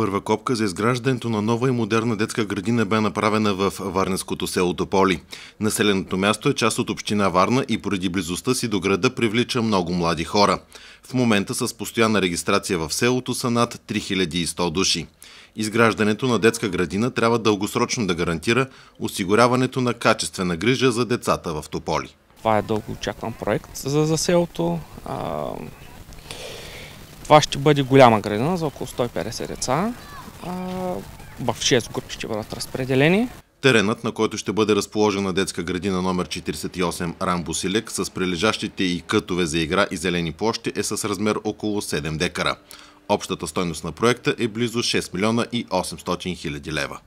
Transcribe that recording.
Първа копка за изграждането на нова и модерна детска градина бе направена в Варненското село Тополи. Населеното място е част от община Варна и поради близостта си до града привлича много млади хора. В момента с постоянна регистрация в селото са над 3100 души. Изграждането на детска градина трябва дългосрочно да гарантира осигуряването на качествена грижа за децата в Тополи. Това е дълго очакван проект за, за селото. А това ще бъде голяма градина за около 150 деца. В 6 групи ще бъдат разпределени. Теренът, на който ще бъде разположена детска градина номер 48 Рамбо Силек с прилежащите и кътове за игра и зелени площи е с размер около 7 декара. Общата стойност на проекта е близо 6 милиона и 800 хиляди лева.